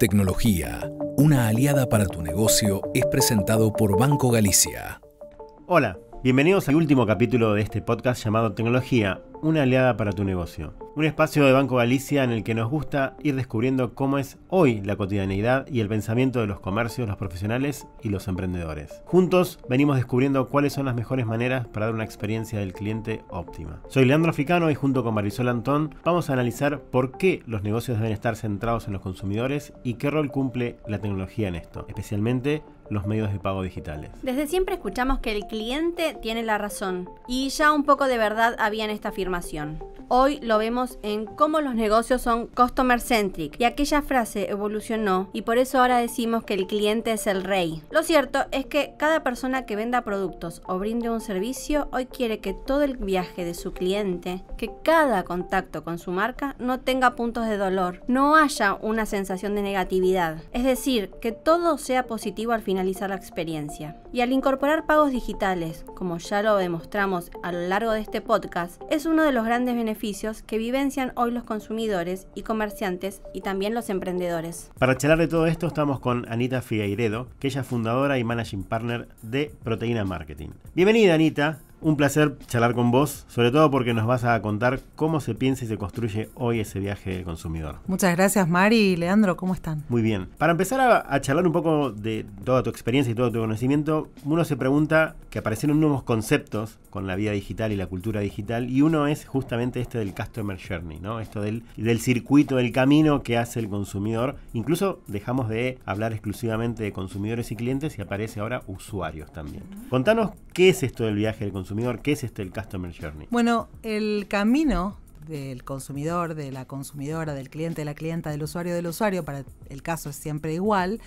Tecnología, una aliada para tu negocio, es presentado por Banco Galicia. Hola, bienvenidos al último capítulo de este podcast llamado Tecnología, una aliada para tu negocio. Un espacio de Banco Galicia en el que nos gusta ir descubriendo cómo es hoy la cotidianeidad y el pensamiento de los comercios, los profesionales y los emprendedores. Juntos venimos descubriendo cuáles son las mejores maneras para dar una experiencia del cliente óptima. Soy Leandro Africano y junto con Marisol Antón vamos a analizar por qué los negocios deben estar centrados en los consumidores y qué rol cumple la tecnología en esto, especialmente los medios de pago digitales. Desde siempre escuchamos que el cliente tiene la razón y ya un poco de verdad había en esta afirmación Hoy lo vemos en cómo los negocios son customer centric y aquella frase evolucionó y por eso ahora decimos que el cliente es el rey. Lo cierto es que cada persona que venda productos o brinde un servicio hoy quiere que todo el viaje de su cliente, que cada contacto con su marca no tenga puntos de dolor, no haya una sensación de negatividad, es decir, que todo sea positivo al finalizar la experiencia. Y al incorporar pagos digitales, como ya lo demostramos a lo largo de este podcast, es una de los grandes beneficios que vivencian hoy los consumidores y comerciantes y también los emprendedores. Para charlar de todo esto estamos con Anita Figueiredo, que ella es fundadora y managing partner de Proteína Marketing. Bienvenida Anita, un placer charlar con vos, sobre todo porque nos vas a contar cómo se piensa y se construye hoy ese viaje del consumidor. Muchas gracias, Mari y Leandro, ¿cómo están? Muy bien. Para empezar a, charlar un poco de toda tu experiencia y todo tu conocimiento, uno se pregunta que aparecieron nuevos conceptos con la vida digital y la cultura digital, y uno es justamente este del customer journey, ¿no? Esto del, del circuito, del camino que hace el consumidor. Incluso dejamos de hablar exclusivamente de consumidores y clientes y aparece ahora usuarios también. Contanos qué es esto del viaje del consumidor ¿Qué es este el Customer Journey? Bueno, el camino del consumidor, de la consumidora, del cliente, de la clienta, del usuario, del usuario, para el caso es siempre igual,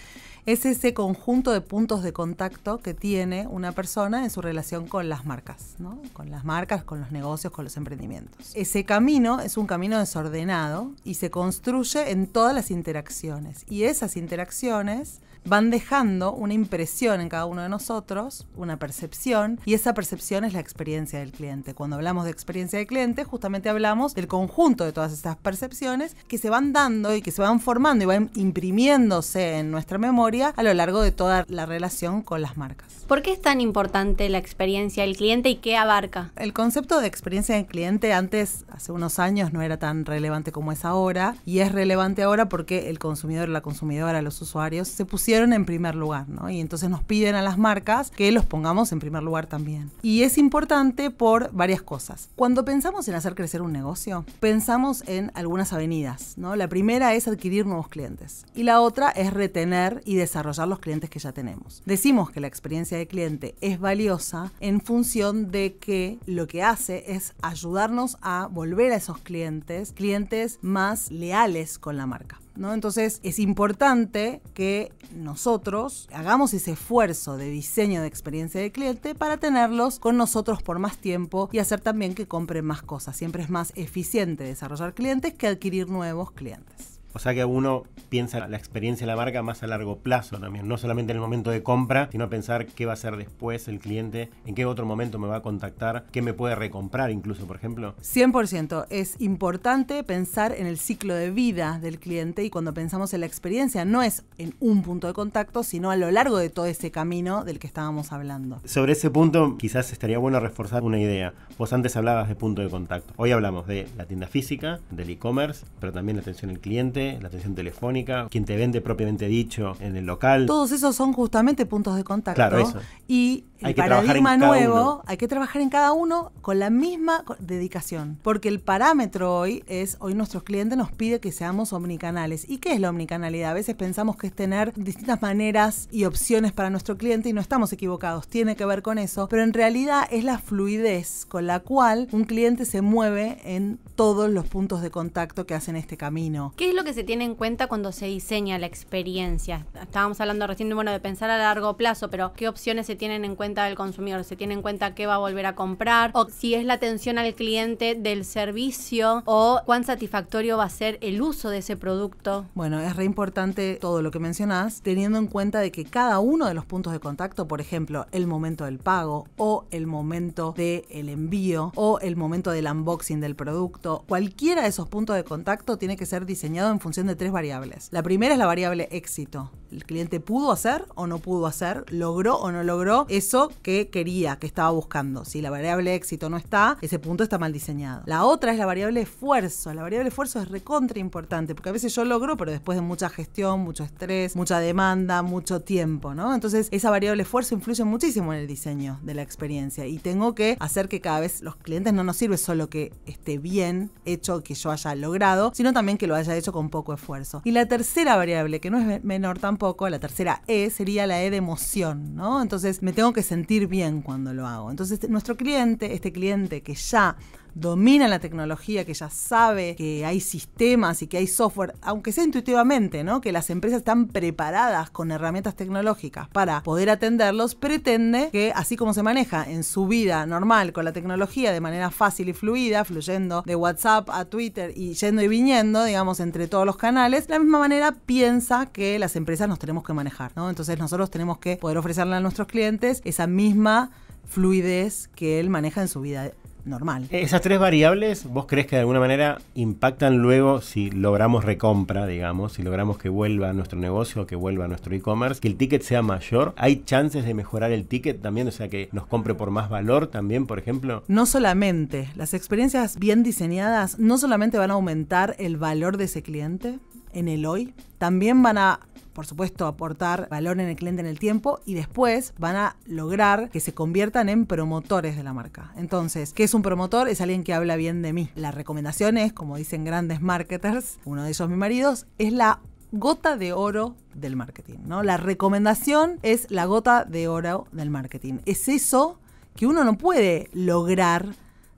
es ese conjunto de puntos de contacto que tiene una persona en su relación con las marcas, con las marcas, con los negocios, con los emprendimientos. Ese camino es un camino desordenado y se construye en todas las interacciones y esas interacciones van dejando una impresión en cada uno de nosotros, una percepción, y esa percepción es la experiencia del cliente. Cuando hablamos de experiencia del cliente, justamente hablamos del conjunto de todas estas percepciones que se van dando y que se van formando y van imprimiéndose en nuestra memoria a lo largo de toda la relación con las marcas. ¿Por qué es tan importante la experiencia del cliente y qué abarca? El concepto de experiencia del cliente antes, hace unos años, no era tan relevante como es ahora y es relevante ahora porque el consumidor, la consumidora, los usuarios se pusieron en primer lugar, ¿no? Y entonces nos piden a las marcas que los pongamos en primer lugar también. Y es importante por varias cosas. Cuando pensamos en hacer crecer un negocio, pensamos en algunas avenidas, ¿no? La primera es adquirir nuevos clientes y la otra es retener y desarrollar los clientes que ya tenemos. Decimos que la experiencia de cliente es valiosa en función de que lo que hace es ayudarnos a volver a esos clientes, clientes más leales con la marca. Entonces es importante que nosotros hagamos ese esfuerzo de diseño de experiencia de cliente para tenerlos con nosotros por más tiempo y hacer también que compren más cosas. Siempre es más eficiente desarrollar clientes que adquirir nuevos clientes. O sea que uno piensa la experiencia de la marca más a largo plazo también, no solamente en el momento de compra, sino pensar qué va a hacer después el cliente, en qué otro momento me va a contactar, qué me puede recomprar incluso, por ejemplo. 100%. Es importante pensar en el ciclo de vida del cliente y cuando pensamos en la experiencia no es en un punto de contacto, sino a lo largo de todo ese camino del que estábamos hablando. Sobre ese punto quizás estaría bueno reforzar una idea. Vos antes hablabas de punto de contacto. Hoy hablamos de la tienda física, del e-commerce, pero también la atención al cliente la atención telefónica, quien te vende propiamente dicho en el local. Todos esos son justamente puntos de contacto. Claro, Y el paradigma nuevo, hay que trabajar en cada uno con la misma dedicación. Porque el parámetro hoy es, hoy nuestros clientes nos pide que seamos omnicanales. ¿Y qué es la omnicanalidad? A veces pensamos que es tener distintas maneras y opciones para nuestro cliente y no estamos equivocados, tiene que ver con eso. Pero en realidad es la fluidez con la cual un cliente se mueve en todos los puntos de contacto que hacen este camino. ¿Qué es lo que se tiene en cuenta cuando se diseña la experiencia? Estábamos hablando recién bueno, de pensar a largo plazo, pero ¿qué opciones se tienen en cuenta del consumidor? ¿Se tiene en cuenta qué va a volver a comprar? ¿O si es la atención al cliente del servicio? ¿O cuán satisfactorio va a ser el uso de ese producto? Bueno, es re importante todo lo que mencionás, teniendo en cuenta de que cada uno de los puntos de contacto, por ejemplo, el momento del pago o el momento del envío o el momento del unboxing del producto, cualquiera de esos puntos de contacto tiene que ser diseñado en función de tres variables. La primera es la variable éxito el cliente pudo hacer o no pudo hacer, logró o no logró eso que quería, que estaba buscando. Si la variable éxito no está, ese punto está mal diseñado. La otra es la variable esfuerzo. La variable esfuerzo es recontra importante, porque a veces yo logro, pero después de mucha gestión, mucho estrés, mucha demanda, mucho tiempo, ¿no? Entonces, esa variable esfuerzo influye muchísimo en el diseño de la experiencia y tengo que hacer que cada vez los clientes no nos sirve solo que esté bien hecho, que yo haya logrado, sino también que lo haya hecho con poco esfuerzo. Y la tercera variable, que no es menor tampoco, poco, la tercera E sería la E de emoción, ¿no? Entonces me tengo que sentir bien cuando lo hago. Entonces nuestro cliente, este cliente que ya domina la tecnología, que ya sabe que hay sistemas y que hay software, aunque sea intuitivamente, ¿no? Que las empresas están preparadas con herramientas tecnológicas para poder atenderlos, pretende que así como se maneja en su vida normal con la tecnología de manera fácil y fluida, fluyendo de WhatsApp a Twitter y yendo y viniendo, digamos, entre todos los canales, la misma manera piensa que las empresas nos tenemos que manejar, Entonces nosotros tenemos que poder ofrecerle a nuestros clientes esa misma fluidez que él maneja en su vida normal. Eh, esas tres variables, ¿vos crees que de alguna manera impactan luego si logramos recompra, digamos, si logramos que vuelva nuestro negocio, que vuelva nuestro e-commerce, que el ticket sea mayor? ¿Hay chances de mejorar el ticket también? O sea, que nos compre por más valor también, por ejemplo. No solamente, las experiencias bien diseñadas no solamente van a aumentar el valor de ese cliente en el hoy, también van a por supuesto, aportar valor en el cliente en el tiempo y después van a lograr que se conviertan en promotores de la marca. Entonces, ¿qué es un promotor? Es alguien que habla bien de mí. La recomendación es, como dicen grandes marketers, uno de ellos mi marido, es la gota de oro del marketing, ¿no? La recomendación es la gota de oro del marketing. Es eso que uno no puede lograr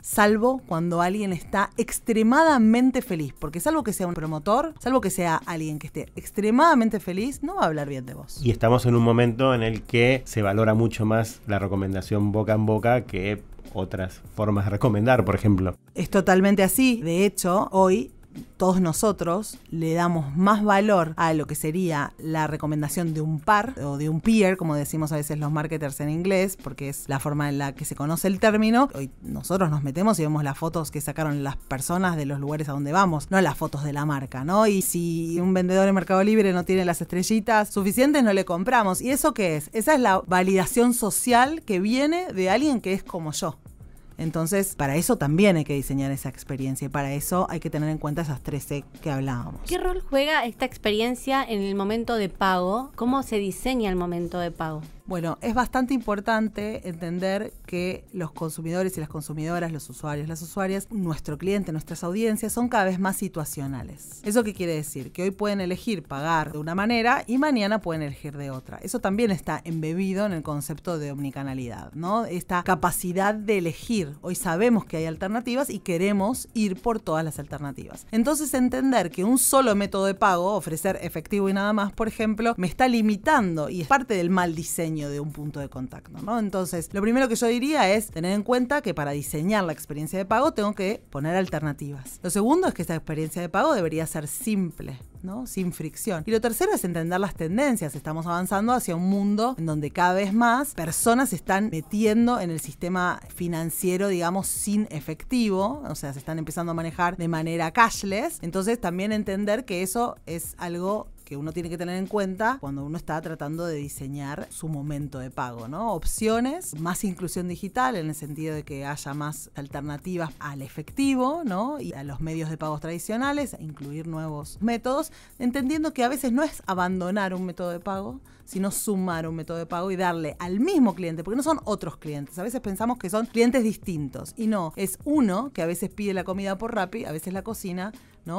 salvo cuando alguien está extremadamente feliz, porque salvo que sea un promotor, salvo que sea alguien que esté extremadamente feliz, no va a hablar bien de vos. Y estamos en un momento en el que se valora mucho más la recomendación boca en boca que otras formas de recomendar, por ejemplo. Es totalmente así. De hecho, hoy todos nosotros le damos más valor a lo que sería la recomendación de un par o de un peer, como decimos a veces los marketers en inglés, porque es la forma en la que se conoce el término. Hoy nosotros nos metemos y vemos las fotos que sacaron las personas de los lugares a donde vamos, no las fotos de la marca, ¿no? Y si un vendedor en Mercado Libre no tiene las estrellitas suficientes, no le compramos. ¿Y eso qué es? Esa es la validación social que viene de alguien que es como yo. Entonces, para eso también hay que diseñar esa experiencia y para eso hay que tener en cuenta esas 13 e que hablábamos. ¿Qué rol juega esta experiencia en el momento de pago? ¿Cómo se diseña el momento de pago? Bueno, es bastante importante entender que los consumidores y las consumidoras, los usuarios, las usuarias, nuestro cliente, nuestras audiencias son cada vez más situacionales. ¿Eso qué quiere decir? Que hoy pueden elegir pagar de una manera y mañana pueden elegir de otra. Eso también está embebido en el concepto de omnicanalidad, ¿no? Esta capacidad de elegir. Hoy sabemos que hay alternativas y queremos ir por todas las alternativas. Entonces entender que un solo método de pago, ofrecer efectivo y nada más, por ejemplo, me está limitando y es parte del mal diseño de un punto de contacto, ¿no? Entonces, lo primero que yo diría es tener en cuenta que para diseñar la experiencia de pago tengo que poner alternativas. Lo segundo es que esa experiencia de pago debería ser simple, ¿no? Sin fricción. Y lo tercero es entender las tendencias. Estamos avanzando hacia un mundo en donde cada vez más personas se están metiendo en el sistema financiero, digamos, sin efectivo. O sea, se están empezando a manejar de manera cashless. Entonces, también entender que eso es algo que uno tiene que tener en cuenta cuando uno está tratando de diseñar su momento de pago, ¿no? Opciones, más inclusión digital en el sentido de que haya más alternativas al efectivo, ¿no? Y a los medios de pagos tradicionales, incluir nuevos métodos, entendiendo que a veces no es abandonar un método de pago, sino sumar un método de pago y darle al mismo cliente, porque no son otros clientes, a veces pensamos que son clientes distintos y no, es uno que a veces pide la comida por Rappi, a veces la cocina,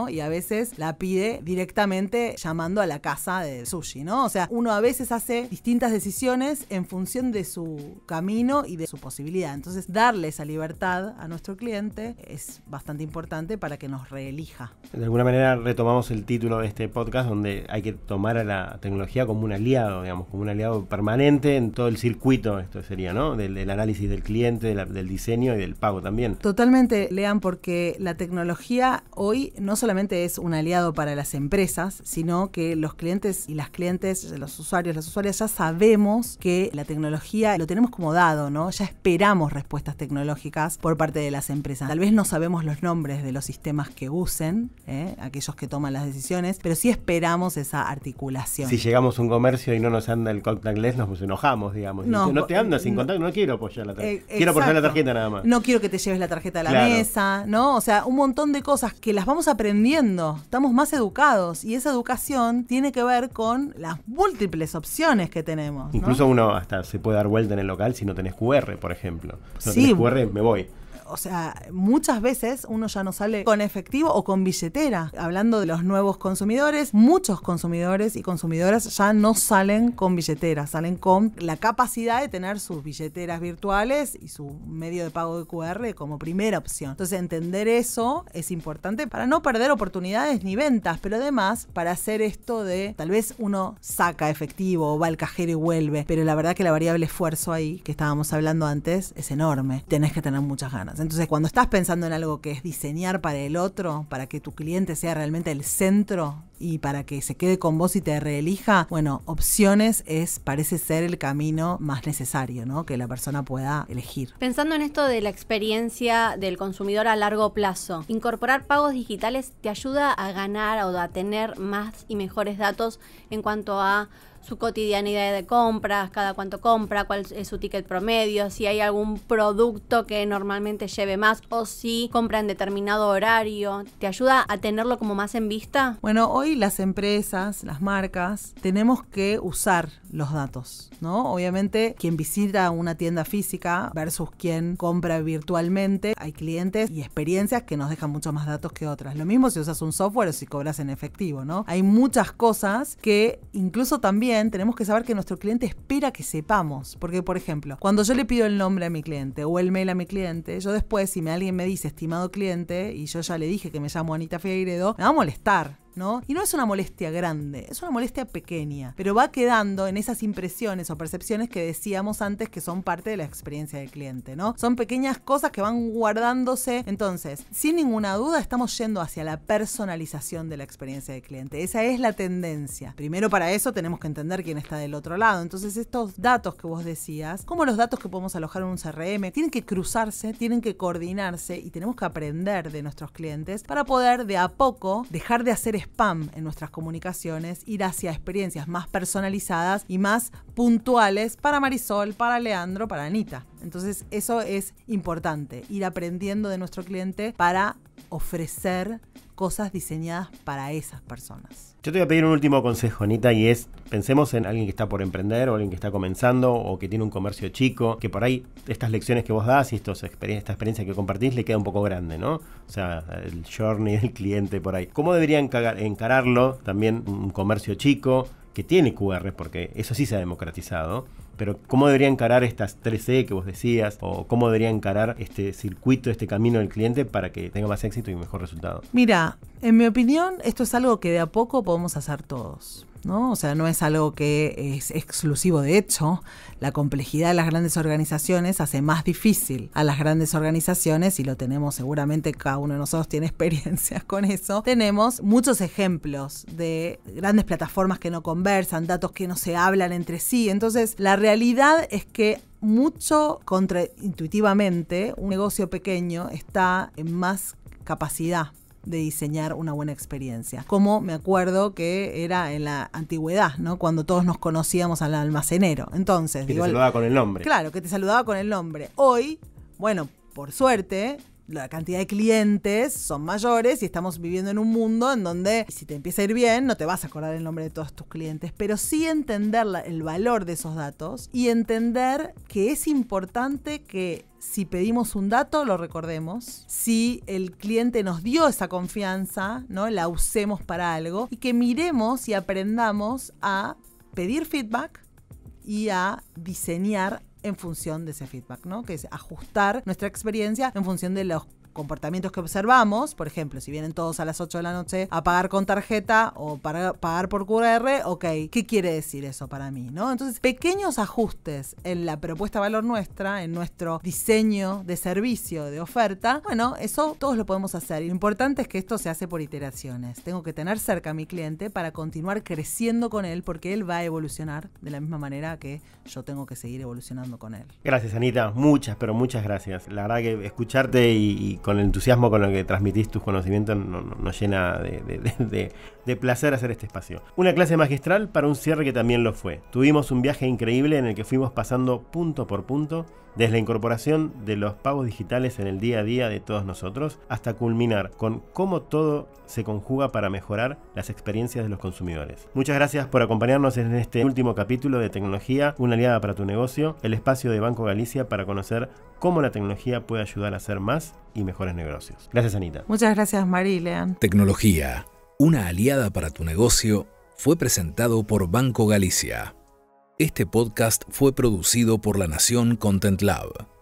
y a veces la pide directamente llamando a la casa de sushi, ¿no? O sea, uno a veces hace distintas decisiones en función de su camino y de su posibilidad. Entonces, darle esa libertad a nuestro cliente es bastante importante para que nos reelija. De alguna manera retomamos el título de este podcast donde hay que tomar a la tecnología como un aliado, digamos, como un aliado permanente en todo el circuito, esto sería, ¿no? Del, análisis del cliente, del diseño y del pago también. Totalmente, Lean, porque la tecnología hoy no solamente es un aliado para las empresas, sino que los clientes y las clientes, los usuarios, las usuarias ya sabemos que la tecnología lo tenemos como dado, ¿no? Ya esperamos respuestas tecnológicas por parte de las empresas. Tal vez no sabemos los nombres de los sistemas que usen, ¿eh? aquellos que toman las decisiones, pero sí esperamos esa articulación. Si llegamos a un comercio y no nos anda el contactless, nos enojamos, digamos. No, no te eh, andas sin contacto, no quiero apoyar la tarjeta. Eh, quiero apoyar la tarjeta nada más. No quiero que te lleves la tarjeta a la mesa, ¿no? O sea, un montón de cosas que las vamos a aprendiendo, estamos más educados y esa educación tiene que ver con las múltiples opciones que tenemos. Incluso uno hasta se puede dar vuelta en el local si no tenés QR, por ejemplo. Si no tenés QR, me voy o sea, muchas veces uno ya no sale con efectivo o con billetera. Hablando de los nuevos consumidores, muchos consumidores y consumidoras ya no salen con billetera, salen con la capacidad de tener sus billeteras virtuales y su medio de pago de QR como primera opción. Entonces, entender eso es importante para no perder oportunidades ni ventas, pero además para hacer esto de tal vez uno saca efectivo o va al cajero y vuelve, pero la verdad que la variable esfuerzo ahí que estábamos hablando antes es enorme. Tenés que tener muchas ganas. Entonces, cuando estás pensando en algo que es diseñar para el otro, para que tu cliente sea realmente el centro y para que se quede con vos y te reelija, bueno, opciones es, parece ser el camino más necesario, ¿no? Que la persona pueda elegir. Pensando en esto de la experiencia del consumidor a largo plazo, incorporar pagos digitales te ayuda a ganar o a tener más y mejores datos en cuanto a su cotidianidad de compras, cada cuánto compra, cuál es su ticket promedio, si hay algún producto que normalmente lleve más o si compra en determinado horario. ¿Te ayuda a tenerlo como más en vista? Bueno, hoy las empresas, las marcas, tenemos que usar los datos, ¿no? Obviamente, quien visita una tienda física versus quien compra virtualmente, hay clientes y experiencias que nos dejan mucho más datos que otras. Lo mismo si usas un software o si cobras en efectivo, ¿no? Hay muchas cosas que incluso también tenemos que saber que nuestro cliente espera que sepamos. Porque, por ejemplo, cuando yo le pido el nombre a mi cliente o el mail a mi cliente, yo después, si alguien me dice estimado cliente y yo ya le dije que me llamo Anita Figueiredo, me va a molestar y no es una molestia grande, es una molestia pequeña, pero va quedando en esas impresiones o percepciones que decíamos antes que son parte de la experiencia del cliente, ¿no? Son pequeñas cosas que van guardándose. Entonces, sin ninguna duda, estamos yendo hacia la personalización de la experiencia del cliente. Esa es la tendencia. Primero, para eso tenemos que entender quién está del otro lado. Entonces, estos datos que vos decías, como los datos que podemos alojar en un CRM, tienen que cruzarse, tienen que coordinarse y tenemos que aprender de nuestros clientes para poder de a poco dejar de hacer spam en nuestras comunicaciones, ir hacia experiencias más personalizadas y más puntuales para Marisol, para Leandro, para Anita. Entonces eso es importante, ir aprendiendo de nuestro cliente para ofrecer cosas diseñadas para esas personas. Yo te voy a pedir un último consejo, Anita, y es, pensemos en alguien que está por emprender o alguien que está comenzando o que tiene un comercio chico, que por ahí estas lecciones que vos das y esta experiencia que compartís le queda un poco grande, ¿no? O sea, el journey del cliente por ahí. ¿Cómo debería encararlo también un comercio chico que tiene QR, porque eso sí se ha democratizado? Pero ¿cómo debería encarar estas 3C e que vos decías? ¿O cómo debería encarar este circuito, este camino del cliente para que tenga más éxito y mejor resultado? Mira, en mi opinión, esto es algo que de a poco podemos hacer todos. ¿no? O sea, no es algo que es exclusivo. De hecho, la complejidad de las grandes organizaciones hace más difícil a las grandes organizaciones, y lo tenemos seguramente, cada uno de nosotros tiene experiencias con eso. Tenemos muchos ejemplos de grandes plataformas que no conversan, datos que no se hablan entre sí. Entonces, la realidad es que mucho contraintuitivamente, un negocio pequeño está en más capacidad de diseñar una buena experiencia. Como me acuerdo que era en la antigüedad, ¿no? Cuando todos nos conocíamos al almacenero. Entonces. Que digo, te saludaba con el nombre. Claro, que te saludaba con el nombre. Hoy, bueno, por suerte, la cantidad de clientes son mayores y estamos viviendo en un mundo en donde si te empieza a ir bien no te vas a acordar el nombre de todos tus clientes, pero sí entender el valor de esos datos y entender que es importante que si pedimos un dato, lo recordemos, si el cliente nos dio esa confianza, ¿no? La usemos para algo y que miremos y aprendamos a pedir feedback y a diseñar en función de ese feedback, ¿no? Que es ajustar nuestra experiencia en función de los comportamientos que observamos, por ejemplo, si vienen todos a las 8 de la noche a pagar con tarjeta o para pagar por QR, ok, ¿qué quiere decir eso para mí? ¿no? Entonces, pequeños ajustes en la propuesta de valor nuestra, en nuestro diseño de servicio, de oferta, bueno, eso todos lo podemos hacer. Lo importante es que esto se hace por iteraciones. Tengo que tener cerca a mi cliente para continuar creciendo con él porque él va a evolucionar de la misma manera que yo tengo que seguir evolucionando con él. Gracias, Anita. Muchas, pero muchas gracias. La verdad que escucharte y con el entusiasmo con el que transmitís tus conocimientos nos llena de, de, placer hacer este espacio. Una clase magistral para un cierre que también lo fue. Tuvimos un viaje increíble en el que fuimos pasando punto por punto desde la incorporación de los pagos digitales en el día a día de todos nosotros hasta culminar con cómo todo se conjuga para mejorar las experiencias de los consumidores. Muchas gracias por acompañarnos en este último capítulo de Tecnología, una aliada para tu negocio, el espacio de Banco Galicia para conocer cómo la tecnología puede ayudar a hacer más y mejores negocios. Gracias, Anita. Muchas gracias, Marilean. Tecnología, una aliada para tu negocio, fue presentado por Banco Galicia. Este podcast fue producido por La Nación Content Lab.